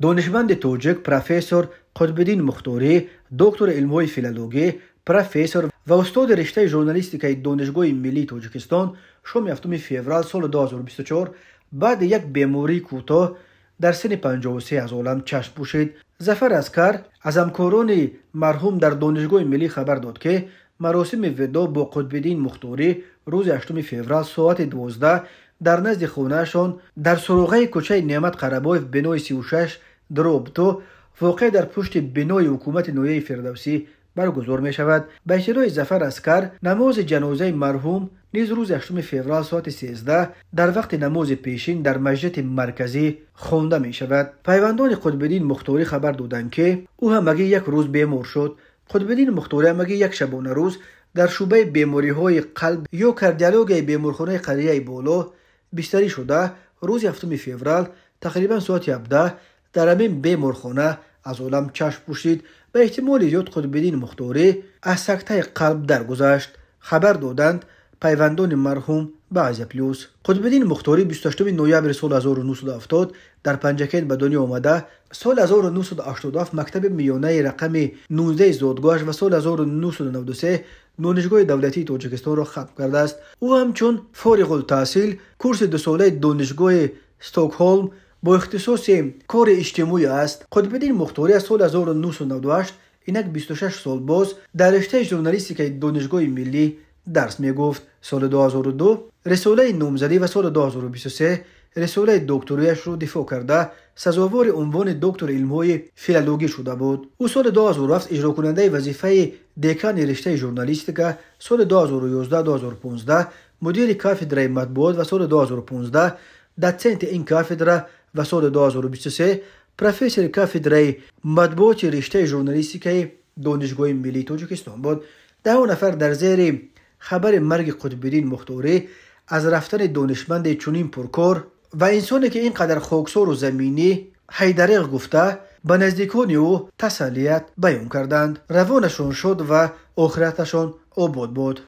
донишманди тоҷик профессор қутбиддин мухтори доктори илмҳои филологӣ профессор ва устоди риштаи журналистикаи донишгоҳи миллии тоҷикистон шоми 7 феврал соли 2024 баъди як бемории кӯтоҳ дар сини 53 аз олам чашм пӯшид зафар аскар аз ҳамкорони марҳум дар донишгоҳи миллӣ хабар дод ки маросими видо бо қутбиддин мухтори рӯзи 8 феврал соати 12 дар назди хонаашон дар суроғаи кӯчаи неъмат қарабоев бинои 36 دروبتو فوقی در پشت بنای حکومت نویه فردوسی برگزار می شود به زفر اسکر نماز جنازه مرحوم نیز روز 8 فوریه ساعت 13 در وقت نماز پیشین در مسجد مرکزی خونده می شود پیوندان خودبدین مختاری خبر دادند که او همگی یک روز بیمار شد خودبدین مختاری همگی یک شبانه روز در شعبه بیماری های قلب یا کاردیولوژی بیمارخانه قریه بولو بیشتری شده روز 7 فوریه تقریبا ساعت 17 در امین از عالم چشم پوشید به احتمال زیاد خودبدین مختاری از سکته قلب درگذشت خبر دادند پیوندان مرحوم به عزی خودبدین خود بدین مختاری 28 نویبر سال 1970 در پنجکت به دنیا آمده سال 1987 مکتب میانه رقم 19 زادگاش و سال 1993 دانشگاه دولتی تاجکستان را ختم کرده است او همچون فارغ التحصیل کورس دو ساله دانشگاه استکهلم با اختصاص کار اجتماعی است قطبالدین مختاری از سال 1998 اینک 26 سال باز در رشته که دانشگاه ملی درس می گفت سال 2002 رساله نامزدی و سال 2023 رساله دکتری اش رو دفاع کرده سازاور عنوان دکتر علمهای فیلولوژی شده بود او سال 2007 اجرا کننده وظیفه دکان رشته که سال 2011 2015 مدیر کافدرای مطبوعات و سال 2015 در سنت این را و سال 2023 پروفسور کافدری مطبوعات رشته جورنالیستی که دانشگاه ملی توجکستان بود ده نفر در زیر خبر مرگ قطبدین مختاری از رفتن دانشمند چنین پرکار و انسانی که اینقدر خوکسور و زمینی حیدریق گفته به نزدیکان او تسلیت بیان کردند روانشون شد و آخرتشان آباد بود